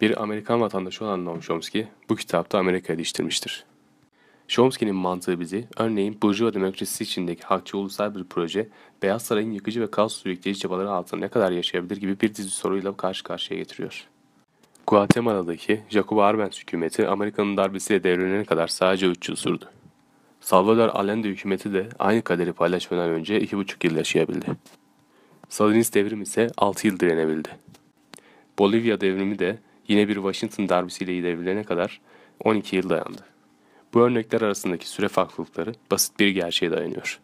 Bir Amerikan vatandaşı olan Noam Chomsky bu kitapta Amerika'ya eleştirmiştir. Chomsky'nin mantığı bizi, örneğin Burjuva demokrasisi içindeki hakçı ulusal bir proje, Beyaz Saray'ın yıkıcı ve kaos sürükleyici çabaları altında ne kadar yaşayabilir gibi bir dizi soruyla karşı karşıya getiriyor. Guatemala'daki Jacobo Arbenz hükümeti Amerika'nın darbesiyle devrilene kadar sadece 3 yıl sürdü. Salvador Allende hükümeti de aynı kaderi paylaşmadan önce 2,5 yıl yaşayabildi. Salinist devrim ise 6 yıl direnebildi. Bolivya devrimi de yine bir Washington darbesiyle gidebilene kadar 12 yıl dayandı. Bu örnekler arasındaki süre farklılıkları basit bir gerçeğe dayanıyor.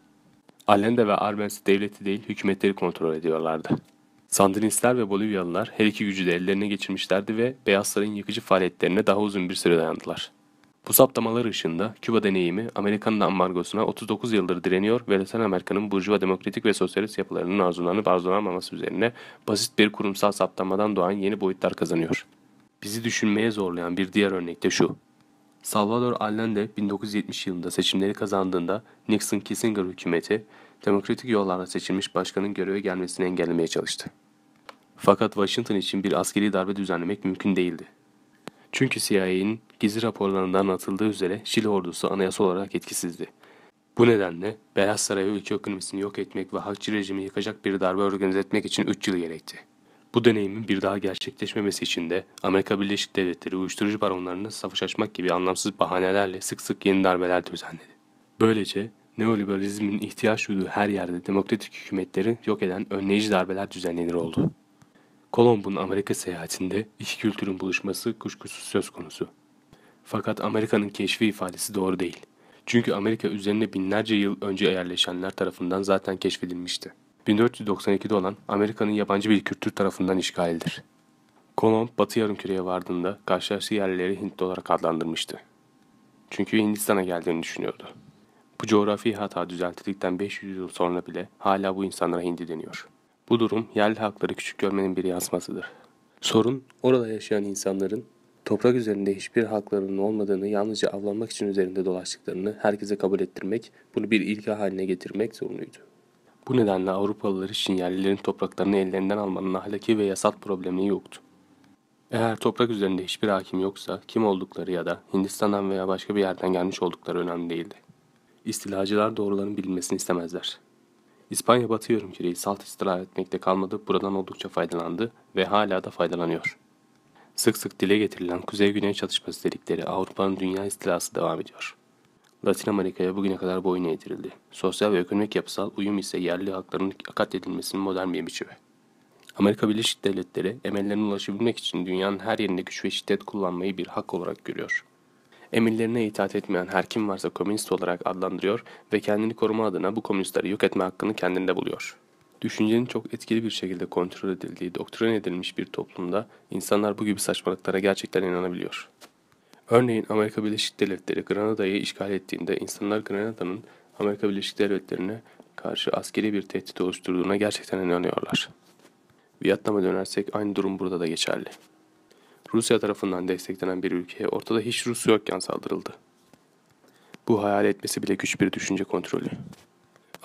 Allende ve Arbenz devleti değil hükümetleri kontrol ediyorlardı. Sandinistler ve Bolivyalılar her iki gücü de ellerine geçirmişlerdi ve beyazların yıkıcı faaliyetlerine daha uzun bir süre dayandılar. Bu saptamalar ışığında Küba deneyimi Amerika'nın ambargosuna 39 yıldır direniyor ve Latin Amerika'nın burjuva demokratik ve sosyalist yapılarının arzularını arzulanmaması üzerine basit bir kurumsal saptamadan doğan yeni boyutlar kazanıyor. Bizi düşünmeye zorlayan bir diğer örnek de şu. Salvador Allende 1970 yılında seçimleri kazandığında Nixon-Kissinger hükümeti demokratik yollarla seçilmiş başkanın göreve gelmesini engellemeye çalıştı. Fakat Washington için bir askeri darbe düzenlemek mümkün değildi. Çünkü CIA'nin gizli raporlarından atıldığı üzere Şili ordusu anayasa olarak etkisizdi. Bu nedenle Beyaz Saray'ı ülke ekonomisini yok etmek ve hakçı rejimi yıkacak bir darbe organize etmek için 3 yıl gerekti. Bu deneyimin bir daha gerçekleşmemesi için de Amerika Birleşik Devletleri uyuşturucu baronlarına savaş açmak gibi anlamsız bahanelerle sık sık yeni darbeler düzenledi. Böylece neoliberalizmin ihtiyaç duyduğu her yerde demokratik hükümetleri yok eden önleyici darbeler düzenlenir oldu. Kolomb'un Amerika seyahatinde iki kültürün buluşması kuşkusuz söz konusu. Fakat Amerika'nın keşfi ifadesi doğru değil. Çünkü Amerika üzerine binlerce yıl önce yerleşenler tarafından zaten keşfedilmişti. 1492'de olan Amerika'nın yabancı bir kültür tarafından işgalidir. Kolomb, Batı Yarımküre'ye vardığında karşılaştığı yerleri Hintli olarak adlandırmıştı. Çünkü Hindistan'a geldiğini düşünüyordu. Bu coğrafi hata düzeltildikten 500 yıl sonra bile hala bu insanlara Hindi deniyor. Bu durum yerli halkları küçük görmenin bir yansımasıdır. Sorun, orada yaşayan insanların toprak üzerinde hiçbir haklarının olmadığını, yalnızca avlanmak için üzerinde dolaştıklarını herkese kabul ettirmek, bunu bir ilke haline getirmek zorunluydu. Bu nedenle Avrupalılar için yerlilerin topraklarını ellerinden almanın ahlaki ve yasal problemi yoktu. Eğer toprak üzerinde hiçbir hakim yoksa kim oldukları ya da Hindistan'dan veya başka bir yerden gelmiş oldukları önemli değildi. İstilacılar doğruların bilinmesini istemezler. İspanya Batı Yörünküre'yi salt istila etmekte kalmadı, buradan oldukça faydalandı ve hala da faydalanıyor. Sık sık dile getirilen Kuzey-Güney çatışması dedikleri Avrupa'nın dünya istilası devam ediyor. Latin Amerika'ya bugüne kadar boyun eğdirildi. Sosyal ve ekonomik yapısal uyum ise yerli halkların katledilmesinin modern bir biçimi. Amerika Birleşik Devletleri emellerine ulaşabilmek için dünyanın her yerinde güç ve şiddet kullanmayı bir hak olarak görüyor. Emirlerine itaat etmeyen her kim varsa komünist olarak adlandırıyor ve kendini koruma adına bu komünistleri yok etme hakkını kendinde buluyor. Düşüncenin çok etkili bir şekilde kontrol edildiği, doktrin edilmiş bir toplumda insanlar bu gibi saçmalıklara gerçekten inanabiliyor. Örneğin Amerika Birleşik Devletleri Granada'yı işgal ettiğinde insanlar Granada'nın Amerika Birleşik Devletleri'ne karşı askeri bir tehdit oluşturduğuna gerçekten inanıyorlar. Vietnam'a dönersek aynı durum burada da geçerli. Rusya tarafından desteklenen bir ülkeye ortada hiç Rus yokken saldırıldı. Bu hayal etmesi bile güç bir düşünce kontrolü.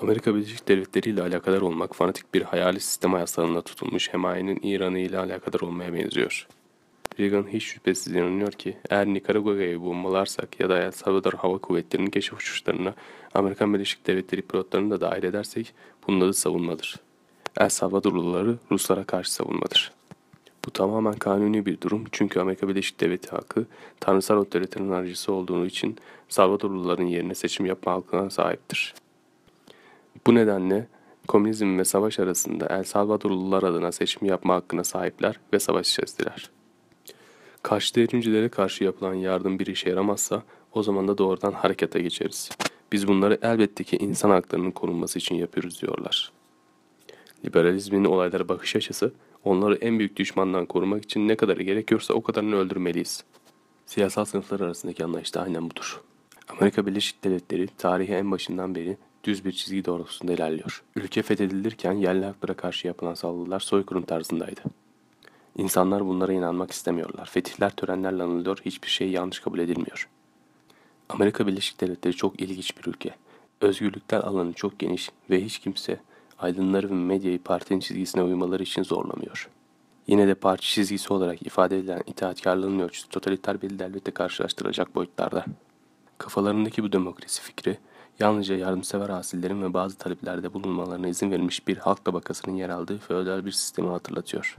Amerika Birleşik Devletleri ile alakadar olmak fanatik bir hayali sistem ayaslarına tutulmuş hemayenin İran'ı ile alakadar olmaya benziyor. Reagan hiç şüphesiz inanıyor ki eğer Nikaragua'yı bombalarsak ya da El Salvador Hava Kuvvetleri'nin keşif uçuşlarına Amerikan Birleşik Devletleri pilotlarını da dahil edersek bunun adı savunmadır. El Salvadorluları Ruslara karşı savunmadır. Bu tamamen kanuni bir durum çünkü Amerika Birleşik Devleti halkı tanrısal otoritenin harcısı olduğu için Salvadorluların yerine seçim yapma hakkına sahiptir. Bu nedenle komünizm ve savaş arasında El Salvadorlular adına seçim yapma hakkına sahipler ve savaş içerisiler. Karşı devrimcilere karşı yapılan yardım bir işe yaramazsa o zaman da doğrudan harekete geçeriz. Biz bunları elbette ki insan haklarının korunması için yapıyoruz diyorlar. Liberalizmin olaylara bakış açısı onları en büyük düşmandan korumak için ne kadar gerekiyorsa o kadarını öldürmeliyiz. Siyasal sınıflar arasındaki anlayış da aynen budur. Amerika Birleşik Devletleri tarihi en başından beri düz bir çizgi doğrultusunda ilerliyor. Ülke fethedilirken yerli haklara karşı yapılan saldırılar soykırım tarzındaydı. İnsanlar bunlara inanmak istemiyorlar. Fetihler törenlerle anılıyor, hiçbir şey yanlış kabul edilmiyor. Amerika Birleşik Devletleri çok ilginç bir ülke. Özgürlükler alanı çok geniş ve hiç kimse aydınları ve medyayı partinin çizgisine uymaları için zorlamıyor. Yine de parti çizgisi olarak ifade edilen itaatkarlığın ölçüsü totaliter bir devletle karşılaştıracak boyutlarda. Kafalarındaki bu demokrasi fikri, yalnızca yardımsever asillerin ve bazı taliplerde bulunmalarına izin verilmiş bir halk tabakasının yer aldığı feodal bir sistemi hatırlatıyor.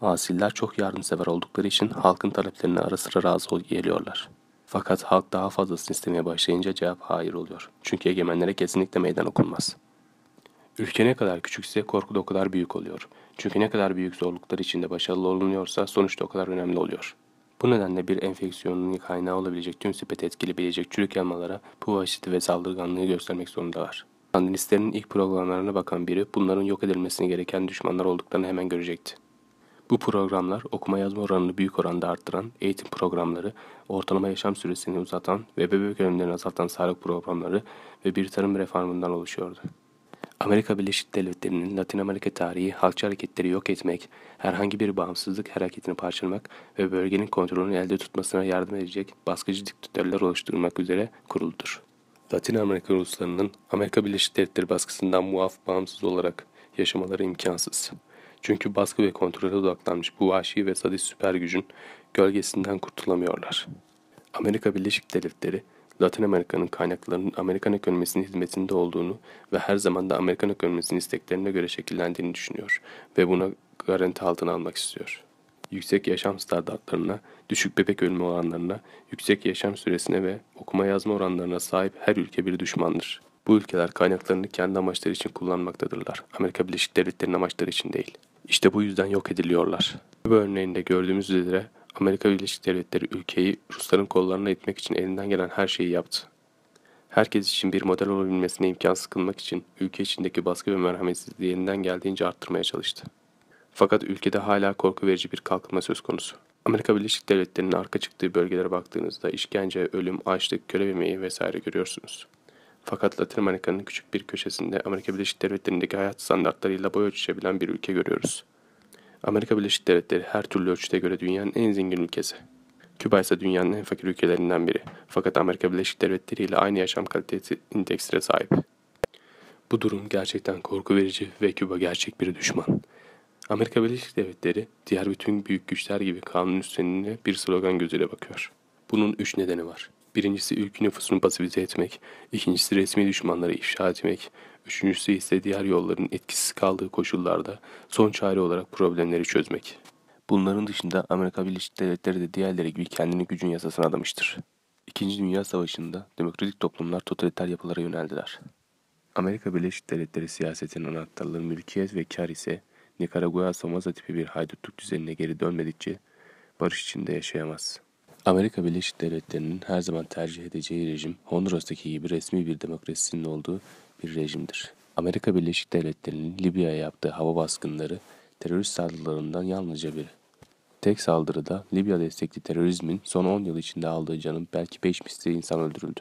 Asiller çok yardımsever oldukları için halkın taleplerine ara sıra razı geliyorlar. Fakat halk daha fazlasını istemeye başlayınca cevap hayır oluyor. Çünkü egemenlere kesinlikle meydan okunmaz. Ülke ne kadar küçükse korku da o kadar büyük oluyor. Çünkü ne kadar büyük zorluklar içinde başarılı olunuyorsa sonuç da o kadar önemli oluyor. Bu nedenle bir enfeksiyonun kaynağı olabilecek tüm sipeti etkileyebilecek çürük elmalara bu vahşeti ve saldırganlığı göstermek zorundalar. Sandinistlerin ilk programlarına bakan biri bunların yok edilmesini gereken düşmanlar olduklarını hemen görecekti. Bu programlar okuma yazma oranını büyük oranda arttıran eğitim programları, ortalama yaşam süresini uzatan ve bebek ölümlerini azaltan sağlık programları ve bir tarım reformundan oluşuyordu. Amerika Birleşik Devletleri'nin Latin Amerika tarihi halkçı hareketleri yok etmek, herhangi bir bağımsızlık hareketini parçalamak ve bölgenin kontrolünü elde tutmasına yardım edecek baskıcı diktatörler oluşturmak üzere kuruludur. Latin Amerika uluslarının Amerika Birleşik Devletleri baskısından muaf bağımsız olarak yaşamaları imkansız. Çünkü baskı ve kontrole odaklanmış bu vahşi ve sadist süper gücün gölgesinden kurtulamıyorlar. Amerika Birleşik Devletleri, Latin Amerika'nın kaynaklarının Amerikan ekonomisinin hizmetinde olduğunu ve her zaman da Amerikan ekonomisinin isteklerine göre şekillendiğini düşünüyor ve buna garanti altına almak istiyor. Yüksek yaşam standartlarına, düşük bebek ölümü oranlarına, yüksek yaşam süresine ve okuma yazma oranlarına sahip her ülke bir düşmandır. Bu ülkeler kaynaklarını kendi amaçları için kullanmaktadırlar. Amerika Birleşik Devletleri'nin amaçları için değil. İşte bu yüzden yok ediliyorlar. Bu örneğinde gördüğümüz üzere Amerika Birleşik Devletleri ülkeyi Rusların kollarına itmek için elinden gelen her şeyi yaptı. Herkes için bir model olabilmesine imkan sıkılmak için ülke içindeki baskı ve merhametsizliği elinden geldiğince arttırmaya çalıştı. Fakat ülkede hala korku verici bir kalkınma söz konusu. Amerika Birleşik Devletleri'nin arka çıktığı bölgelere baktığınızda işkence, ölüm, açlık, köle yemeği vesaire görüyorsunuz. Fakat Latin Amerika'nın küçük bir köşesinde Amerika Birleşik Devletleri'ndeki hayat standartlarıyla boy ölçüşebilen bir ülke görüyoruz. Amerika Birleşik Devletleri her türlü ölçüde göre dünyanın en zengin ülkesi. Küba ise dünyanın en fakir ülkelerinden biri. Fakat Amerika Birleşik Devletleri ile aynı yaşam kalitesi indeksine sahip. Bu durum gerçekten korku verici ve Küba gerçek bir düşman. Amerika Birleşik Devletleri diğer bütün büyük güçler gibi kanun üstlendiğine bir slogan gözüyle bakıyor. Bunun üç nedeni var. Birincisi ülkü nüfusunu pasifize etmek, ikincisi resmi düşmanları ifşa etmek, üçüncüsü ise diğer yolların etkisiz kaldığı koşullarda son çare olarak problemleri çözmek. Bunların dışında Amerika Birleşik Devletleri de diğerleri gibi kendini gücün yasasına adamıştır. İkinci Dünya Savaşı'nda demokratik toplumlar totaliter yapılara yöneldiler. Amerika Birleşik Devletleri siyasetinin anahtarları mülkiyet ve kar ise Nikaragua Somoza tipi bir haydutluk düzenine geri dönmedikçe barış içinde yaşayamaz.'' Amerika Birleşik Devletleri'nin her zaman tercih edeceği rejim, Honduras'taki gibi resmi bir demokrasinin olduğu bir rejimdir. Amerika Birleşik Devletleri'nin Libya'ya yaptığı hava baskınları terörist saldırılarından yalnızca biri. Tek saldırıda Libya destekli terörizmin son 10 yıl içinde aldığı canın belki 5 misli insan öldürüldü.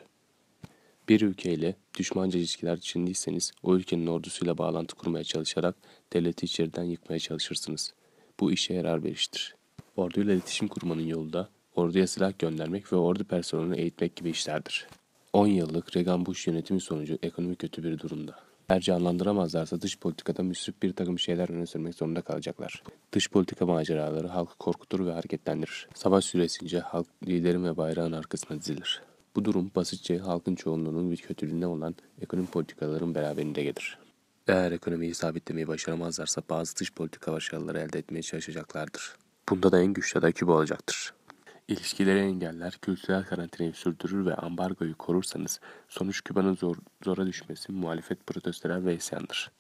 Bir ülkeyle düşmanca ilişkiler içindeyseniz o ülkenin ordusuyla bağlantı kurmaya çalışarak devleti içeriden yıkmaya çalışırsınız. Bu işe yarar bir iştir. Orduyla iletişim kurmanın yolu da orduya silah göndermek ve ordu personelini eğitmek gibi işlerdir. 10 yıllık Reagan Bush yönetimi sonucu ekonomi kötü bir durumda. Eğer canlandıramazlarsa dış politikada müsrif bir takım şeyler öne sürmek zorunda kalacaklar. Dış politika maceraları halkı korkutur ve hareketlendirir. Savaş süresince halk liderin ve bayrağın arkasına dizilir. Bu durum basitçe halkın çoğunluğunun bir kötülüğüne olan ekonomi politikaların beraberinde gelir. Eğer ekonomiyi sabitlemeyi başaramazlarsa bazı dış politika başarıları elde etmeye çalışacaklardır. Bunda da en güçlü aday Küba olacaktır. İlişkileri engeller, kültürel karantinayı sürdürür ve ambargoyu korursanız sonuç Küba'nın zor, zora düşmesi muhalefet protestolar ve isyandır.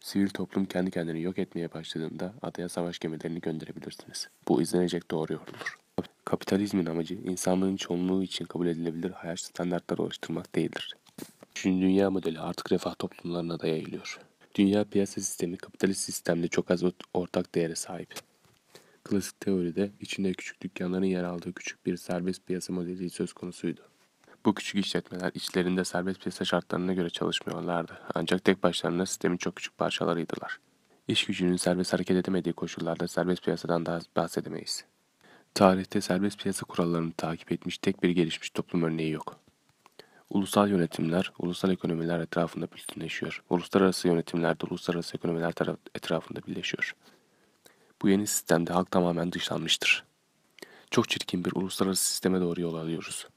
Sivil toplum kendi kendini yok etmeye başladığında adaya savaş gemilerini gönderebilirsiniz. Bu izlenecek doğru yoldur. Kapitalizmin amacı insanlığın çoğunluğu için kabul edilebilir hayat standartları oluşturmak değildir. Çünkü dünya modeli artık refah toplumlarına da yayılıyor. Dünya piyasa sistemi kapitalist sistemde çok az ortak değere sahip klasik teoride içinde küçük dükkanların yer aldığı küçük bir serbest piyasa modeli söz konusuydu. Bu küçük işletmeler içlerinde serbest piyasa şartlarına göre çalışmıyorlardı. Ancak tek başlarına sistemin çok küçük parçalarıydılar. İş gücünün serbest hareket edemediği koşullarda serbest piyasadan daha bahsedemeyiz. Tarihte serbest piyasa kurallarını takip etmiş tek bir gelişmiş toplum örneği yok. Ulusal yönetimler, ulusal ekonomiler etrafında bütünleşiyor. Uluslararası yönetimler de uluslararası ekonomiler etrafında birleşiyor. Bu yeni sistemde halk tamamen dışlanmıştır. Çok çirkin bir uluslararası sisteme doğru yol alıyoruz.